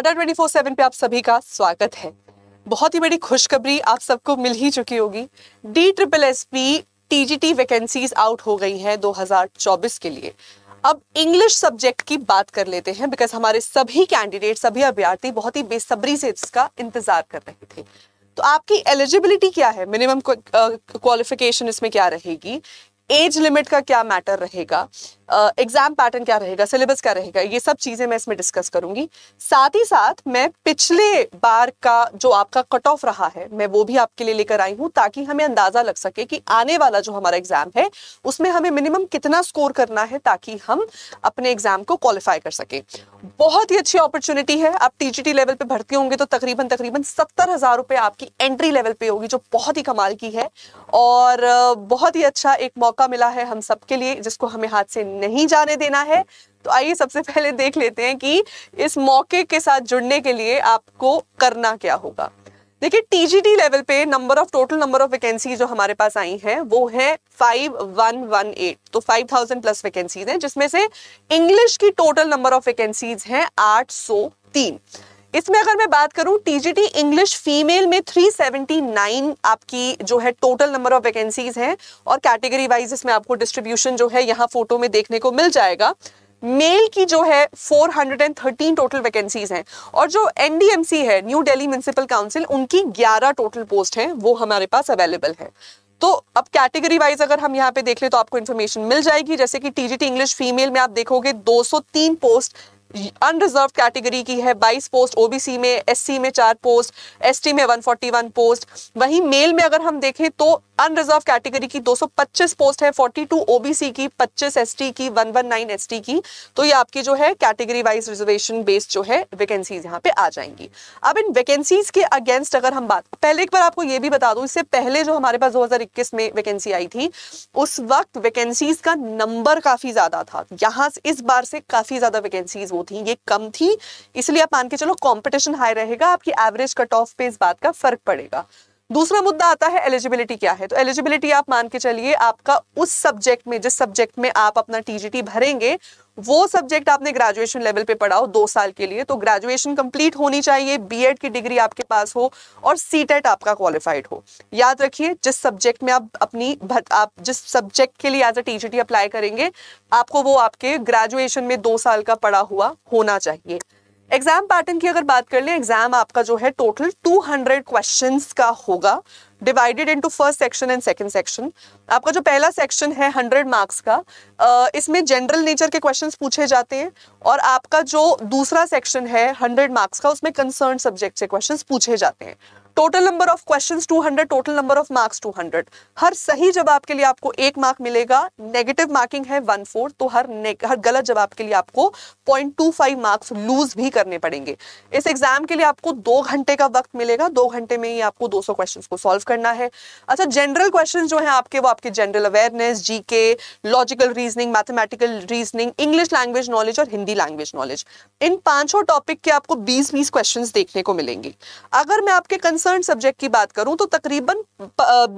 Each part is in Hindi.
अडा 24/7 पे आप सभी का स्वागत है बहुत ही बड़ी खुशखबरी आप सबको मिल ही चुकी होगी D triple S P T G T vacancies out हो गई हैं 2024 के लिए अब इंग्लिश सब्जेक्ट की बात कर लेते हैं बिकॉज हमारे सभी कैंडिडेट सभी अभ्यर्थी बहुत ही बेसब्री से इसका इंतजार कर रहे थे तो आपकी एलिजिबिलिटी क्या है मिनिमम क्वालिफिकेशन इसमें क्या रहेगी एज लिमिट का क्या मैटर रहेगा एग्जाम पैटर्न क्या रहेगा सिलेबस क्या रहेगा ये सब चीज़ें मैं इसमें डिस्कस करूंगी साथ ही साथ मैं पिछले बार का जो आपका कट ऑफ रहा है मैं वो भी आपके लिए लेकर आई हूँ ताकि हमें अंदाज़ा लग सके कि आने वाला जो हमारा एग्ज़ाम है उसमें हमें मिनिमम कितना स्कोर करना है ताकि हम अपने एग्ज़ाम को क्वालिफाई कर सके बहुत ही अच्छी अपॉर्चुनिटी है आप टीजीटी लेवल पे भर्ती होंगे तो तकरीबन तकरीबन सत्तर हज़ार रुपये आपकी एंट्री लेवल पे होगी जो बहुत ही कमाल की है और बहुत ही अच्छा एक मौका मिला है हम सबके लिए जिसको हमें हाथ से नहीं जाने देना है तो आइए सबसे पहले देख लेते हैं कि इस मौके के साथ जुड़ने के लिए आपको करना क्या होगा देखिए टीजीटी लेवल पे number of total number of vacancy जो हमारे पास आई है वो है 5118 तो 5000 प्लस वैकेंसीज हैं जिसमें से इंग्लिश की टोटल नंबर ऑफ वैकेंसीज हैं 803 इसमें अगर मैं बात करूं टीजीटी इंग्लिश फीमेल में 379 आपकी जो है टोटल नंबर ऑफ वैकेंसीज हैं और कैटेगरी वाइज इसमें आपको डिस्ट्रीब्यूशन जो है यहाँ फोटो में देखने को मिल जाएगा मेल की जो है 413 टोटल वैकेंसीज हैं और जो एनडीएमसी है न्यू दिल्ली म्यूनसिपल काउंसिल उनकी 11 टोटल पोस्ट हैं वो हमारे पास अवेलेबल है तो अब कैटेगरी वाइज अगर हम यहाँ पे देख ले तो आपको इन्फॉर्मेशन मिल जाएगी जैसे कि टीजीटी इंग्लिश फीमेल में आप देखोगे 203 पोस्ट अनरिजर्व कैटेगरी की है 22 पोस्ट ओबीसी में एससी में चार पोस्ट एसटी में 141 पोस्ट वहीं मेल में अगर हम देखें तो अनरिजर्व कैटेगरी की 225 पोस्ट है 42 ओबीसी की 25 एसटी की 119 एसटी की तो ये आपकी जो है कैटेगरी वाइज रिजर्वेशन बेस्ड जो है वैकेंसीज यहाँ पे आ जाएंगी अब इन वैकेंसीज के अगेंस्ट अगर हम बात पहले एक बार आपको ये भी बता दू इससे पहले जो हमारे पास दो में वैकेंसी आई थी उस वक्त वैकेंसीज का नंबर काफी ज्यादा था यहाँ इस बार से काफी ज्यादा वैकेंसीज दो थी ये कम थी इसलिए आप मान के चलो कॉम्पिटिशन हाई रहेगा आपकी एवरेज कट ऑफ पे इस बात का फर्क पड़ेगा दूसरा मुद्दा आता है एलिजिबिलिटी क्या है तो एलिजिबिलिटी आप मान के चलिए आपका उस सब्जेक्ट में जिस सब्जेक्ट में आप अपना टीजीटी भरेंगे वो सब्जेक्ट आपने ग्रेजुएशन लेवल पे पढ़ा हो दो साल के लिए तो ग्रेजुएशन कंप्लीट होनी चाहिए बीएड की डिग्री आपके पास हो और सीटेट आपका क्वालिफाइड हो याद रखिए जिस सब्जेक्ट में आप अपनी आप जिस सब्जेक्ट के लिए एज अ टीजीटी अप्लाई करेंगे आपको वो आपके ग्रेजुएशन में दो साल का पढ़ा हुआ होना चाहिए एग्जाम पैटर्न की अगर बात कर लें एग्जाम आपका जो है टोटल 200 क्वेश्चन का होगा divided into first section and second section आपका जो पहला सेक्शन है 100 मार्क्स का इसमें जनरल नेचर के क्वेश्चंस पूछे जाते हैं और आपका जो दूसरा सेक्शन है 100 मार्क्स का उसमें कंसर्न सब्जेक्ट से क्वेश्चंस पूछे जाते हैं total number of questions 200 total number of marks 200 हर सही जवाब के लिए आपको एक मार्क मिलेगा नेगेटिव मार्किंग है वन फोर तो हर हर गलत जवाब के लिए आपको 0.25 मार्क्स लूज भी करने पड़ेंगे इस एग्जाम के लिए आपको दो घंटे का वक्त मिलेगा दो घंटे में ही आपको 200 क्वेश्चंस को सॉल्व करना है अच्छा जनरल क्वेश्चन जो है आपके वो आपके general awareness GK logical reasoning mathematical reasoning English language knowledge और हिंदी लैंग्वेज नॉलेज इन पांचों टॉपिक के आपको बीस बीस क्वेश्चन देखने को मिलेंगे अगर मैं आपके कंसर्न कंसर्न सब्जेक्ट की बात करूं तो तकरीबन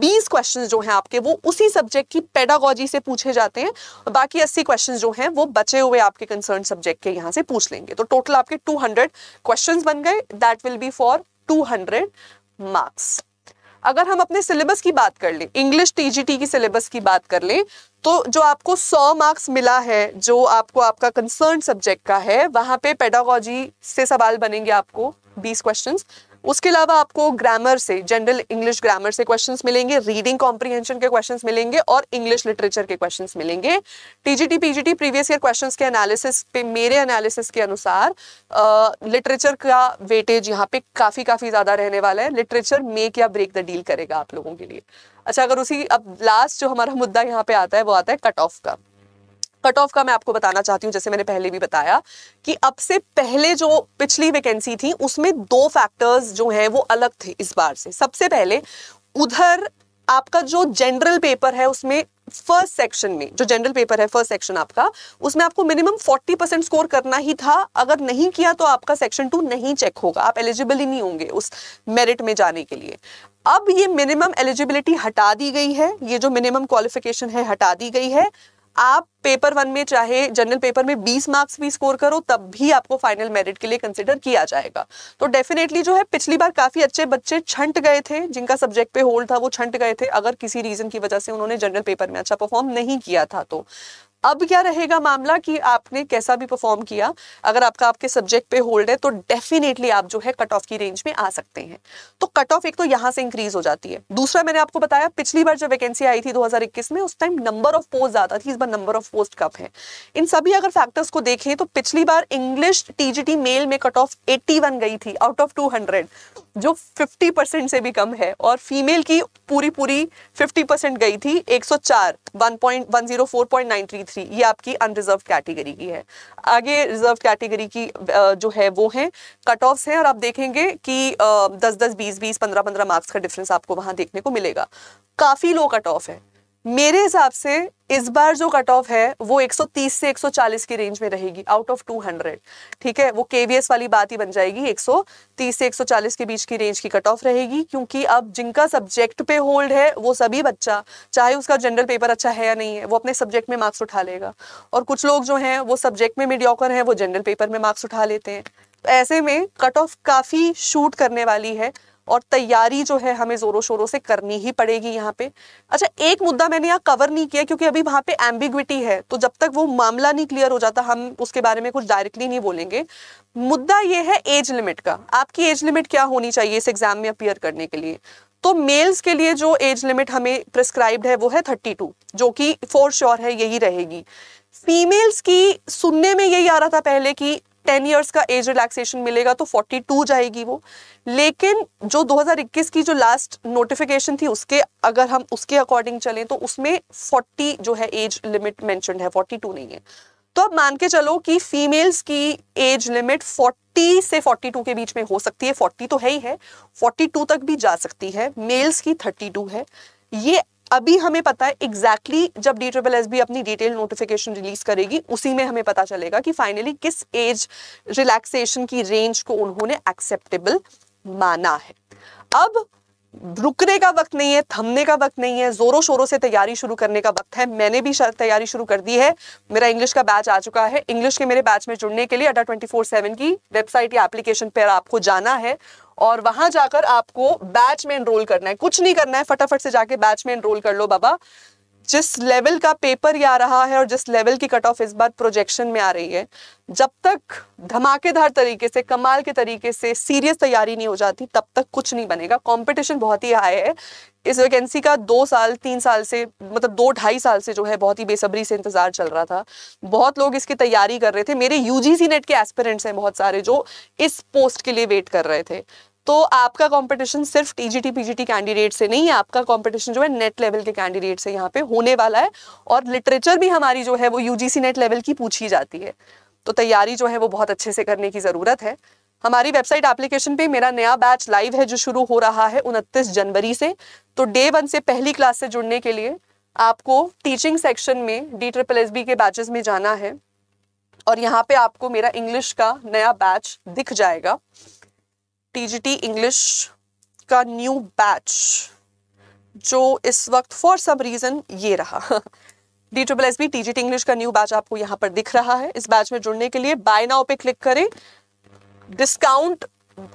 20 क्वेश्चंस जो हैं आपके वो उसी सब्जेक्ट की पेडागोजी से पूछे जाते हैं बाकी अस्सी क्वेश्चन जो हैं वो बचे हुए आपके कंसर्न सब्जेक्ट के यहाँ से पूछ लेंगे तो टोटल आपके 200 क्वेश्चंस बन गए that will be for 200 marks अगर हम अपने सिलेबस की बात कर लें इंग्लिश टीजीटी की सिलेबस की बात कर लें तो जो आपको 100 मार्क्स मिला है जो आपको आपका कंसर्न सब्जेक्ट का है वहां पे पेडागोजी से सवाल बनेंगे आपको 20 क्वेश्चंस उसके अलावा आपको ग्रामर से जनरल इंग्लिश ग्रामर से क्वेश्चन मिलेंगे रीडिंग कॉम्प्रीहेंशन के क्वेश्चन मिलेंगे और इंग्लिश लिटरेचर के क्वेश्चन मिलेंगे TGT PGT previous year question के एनालिसिस पे मेरे एनालिसिस के अनुसार लिटरेचर का वेटेज यहाँ पे काफी काफी ज्यादा रहने वाला है लिटरेचर मेक या ब्रेक द डील करेगा आप लोगों के लिए अच्छा अगर उसी अब लास्ट जो हमारा मुद्दा यहाँ पे आता है वो आता है कट ऑफ का कट ऑफ का मैं आपको बताना चाहती हूँ जैसे मैंने पहले भी बताया कि अब से पहले जो पिछली वैकेंसी थी उसमें दो फैक्टर्स जो हैं वो अलग थे इस बार से सबसे पहले उधर आपका जो जनरल पेपर है उसमें फर्स्ट सेक्शन में जो जनरल पेपर है फर्स्ट सेक्शन आपका उसमें आपको मिनिमम 40 परसेंट स्कोर करना ही था अगर नहीं किया तो आपका सेक्शन टू नहीं चेक होगा आप एलिजिबल ही नहीं होंगे उस मेरिट में जाने के लिए अब ये मिनिमम एलिजिबिलिटी हटा दी गई है ये जो मिनिमम क्वालिफिकेशन है हटा दी गई है आप पेपर वन में चाहे जनरल पेपर में 20 मार्क्स भी स्कोर करो तब भी आपको फाइनल मेरिट के लिए कंसिडर किया जाएगा तो डेफिनेटली जो है पिछली बार काफी अच्छे बच्चे छंट गए थे जिनका सब्जेक्ट पे होल्ड था वो छंट गए थे अगर किसी रीजन की वजह से उन्होंने जनरल पेपर में अच्छा परफॉर्म नहीं किया था तो अब क्या रहेगा मामला कि आपने कैसा भी परफॉर्म किया अगर आपका आपके सब्जेक्ट पे होल्ड है तो डेफिनेटली आप जो है कट ऑफ की रेंज में आ सकते हैं तो कट ऑफ एक तो यहां से इंक्रीज हो जाती है दूसरा मैंने आपको बताया पिछली बार जब वैकेंसी आई थी 2021 में उस टाइम नंबर ऑफ पोस्ट ज्यादा थी इस बार नंबर ऑफ पोस्ट कम है इन सभी अगर फैक्टर्स को देखें तो पिछली बार इंग्लिश टीजीटी मेल में कट ऑफ एट्टी गई थी आउट ऑफ टू जो 50 परसेंट से भी कम है और फीमेल की पूरी पूरी 50 परसेंट गई थी 104 थ्री ये आपकी अनरिजर्व कैटेगरी की है आगे रिजर्व कैटेगरी की जो है वो है कट ऑफ्स हैं और आप देखेंगे कि दस दस बीस बीस पंद्रह पंद्रह मार्क्स का डिफरेंस आपको वहाँ देखने को मिलेगा काफ़ी लो कट ऑफ है मेरे हिसाब से इस बार जो कट ऑफ है वो 130 से 140 की रेंज में रहेगी आउट ऑफ 200 ठीक है वो केवीएस वाली बात ही बन जाएगी 130 से 140 के बीच की रेंज की कट ऑफ रहेगी क्योंकि अब जिनका सब्जेक्ट पे होल्ड है वो सभी बच्चा चाहे उसका जनरल पेपर अच्छा है या नहीं है वो अपने सब्जेक्ट में मार्क्स उठा लेगा और कुछ लोग जो हैं वो सब्जेक्ट में मीडियोकर हैं वो जनरल पेपर में मार्क्स उठा लेते हैं ऐसे में कट ऑफ काफ़ी शूट करने वाली है और तैयारी जो है हमें जोरों शोरों से करनी ही पड़ेगी यहाँ पे अच्छा एक मुद्दा मैंने यहाँ कवर नहीं किया क्योंकि अभी वहां पे एम्बिग्विटी है तो जब तक वो मामला नहीं क्लियर हो जाता हम उसके बारे में कुछ डायरेक्टली नहीं बोलेंगे मुद्दा ये है एज लिमिट का आपकी एज लिमिट क्या होनी चाहिए इस एग्जाम में अपियर करने के लिए तो मेल्स के लिए जो एज लिमिट हमें प्रिस्क्राइब्ड है वो है थर्टी जो कि फोर श्योर है यही रहेगी फीमेल्स की सुनने में यही आ रहा था पहले कि टेन ईयर्स का एज रिलैक्सेशन मिलेगा तो 42 जाएगी वो लेकिन जो 2021 की जो लास्ट नोटिफिकेशन थी उसके अगर हम उसके अकॉर्डिंग चलें तो उसमें 40 जो है एज लिमिट मेंशन है 42 नहीं है तो अब मान के चलो कि फीमेल्स की एज लिमिट 40 से 42 के बीच में हो सकती है 40 तो है ही है 42 तक भी जा सकती है मेल्स की 32 है ये अभी हमें पता है एग्जैक्टली exactly जब डी ट्रिपल एस बी अपनी डिटेल नोटिफिकेशन रिलीज करेगी उसी में हमें पता चलेगा कि फाइनली किस एज रिलैक्सेशन की रेंज को उन्होंने एक्सेप्टेबल माना है अब रुकने का वक्त नहीं है थमने का वक्त नहीं है जोरों शोरों से तैयारी शुरू करने का वक्त है मैंने भी तैयारी शुरू कर दी है मेरा इंग्लिश का बैच आ चुका है इंग्लिश के मेरे बैच में जुड़ने के लिए अडा ट्वेंटी फोर सेवन की वेबसाइट या एप्लीकेशन पर आपको जाना है और वहां जाकर आपको बैच में एनरोल करना है कुछ नहीं करना है फटाफट से जाके बैच में एनरोल कर लो बाबा जिस लेवल का पेपर ये आ रहा है और जिस लेवल की कट ऑफ इस बार प्रोजेक्शन में आ रही है जब तक धमाकेदार तरीके से कमाल के तरीके से सीरियस तैयारी नहीं हो जाती तब तक कुछ नहीं बनेगा कंपटीशन बहुत ही हाई है इस वैकेंसी का दो साल तीन साल से मतलब दो ढाई साल से जो है बहुत ही बेसब्री से इंतजार चल रहा था बहुत लोग इसकी तैयारी कर रहे थे मेरे यूजीसी नेट के एस्पिरेंट्स हैं बहुत सारे जो इस पोस्ट के लिए वेट कर रहे थे तो आपका कंपटीशन सिर्फ टीजीटी पीजीटी कैंडिडेट से नहीं है आपका कंपटीशन जो है नेट लेवल के कैंडिडेट से यहाँ पे होने वाला है और लिटरेचर भी हमारी जो है वो यूजीसी नेट लेवल की पूछी जाती है तो तैयारी जो है वो बहुत अच्छे से करने की ज़रूरत है हमारी वेबसाइट एप्लीकेशन पे मेरा नया बैच लाइव है जो शुरू हो रहा है उनतीस जनवरी से तो डे वन से पहली क्लास से जुड़ने के लिए आपको टीचिंग सेक्शन में डी ट्रिपल एस बी के बैचेस में जाना है और यहाँ पे आपको मेरा इंग्लिश का नया बैच दिख जाएगा टीजीटी इंग्लिश का न्यू बैच जो इस वक्त फॉर सम रीज़न ये रहा D triple S B T G T English का न्यू बैच आपको यहाँ पर दिख रहा है इस बैच में जुड़ने के लिए बाय नाउ पे क्लिक करें डिस्काउंट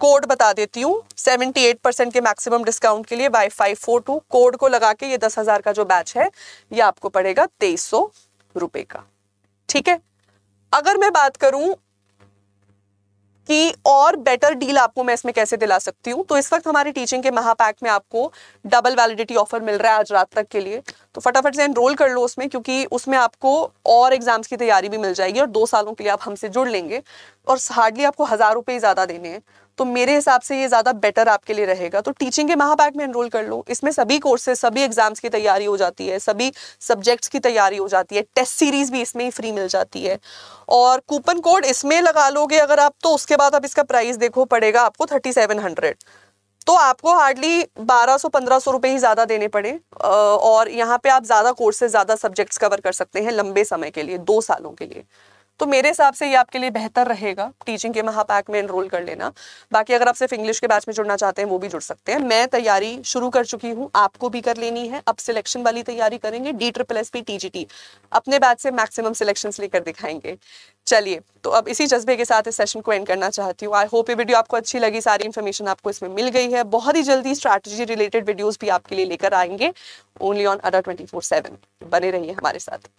कोड बता देती हूँ 78 परसेंट के मैक्सिमम डिस्काउंट के लिए by five four two code को लगा के ये दस हज़ार का जो बैच है ये आपको पड़ेगा तेईस सौ रुपए का ठीक है अगर मैं बात करूं कि और बेटर डील आपको मैं इसमें कैसे दिला सकती हूँ तो इस वक्त हमारे टीचिंग के महापैक में आपको डबल वैलिडिटी ऑफर मिल रहा है आज रात तक के लिए तो फटाफट से एनरोल कर लो उसमें क्योंकि उसमें आपको और एग्जाम्स की तैयारी भी मिल जाएगी और दो सालों के लिए आप हमसे जुड़ लेंगे और हार्डली आपको हज़ार रुपये ज़्यादा देने हैं तो मेरे हिसाब से ये ज़्यादा बेटर आपके लिए रहेगा तो टीचिंग के महापैक में एनरोल कर लो इसमें सभी कोर्सेज सभी एग्जाम्स की तैयारी हो जाती है सभी सब्जेक्ट्स की तैयारी हो जाती है टेस्ट सीरीज़ भी इसमें ही फ्री मिल जाती है और कूपन कोड इसमें लगा लोगे अगर आप तो उसके बाद आप इसका प्राइस देखो पड़ेगा आपको थर्टी सेवन हंड्रेड तो आपको हार्डली 1200 1500 रुपए ही ज़्यादा देने पड़े और यहाँ पे आप ज़्यादा कोर्सेज ज़्यादा सब्जेक्ट्स कवर कर सकते हैं लंबे समय के लिए दो सालों के लिए तो मेरे हिसाब से ये आपके लिए बेहतर रहेगा टीचिंग के महापैक में इनरोल कर लेना बाकी अगर आप सिर्फ इंग्लिश के बैच में जुड़ना चाहते हैं वो भी जुड़ सकते हैं मैं तैयारी शुरू कर चुकी हूँ आपको भी कर लेनी है अब सिलेक्शन वाली तैयारी करेंगे D triple S P T अपने बैच से मैक्सिमम सिलेक्शन लेकर दिखाएंगे चलिए तो अब इसी जज्बे के साथ इस सेशन को एंड करना चाहती हूँ आई होप ये वीडियो आपको अच्छी लगी सारी इन्फॉर्मेशन आपको इसमें मिल गई है बहुत ही जल्दी स्ट्रैटेजी रिलेटेड वीडियोज भी आपके लिए लेकर आएंगे only on Adda twenty four seven बने रहिए हमारे साथ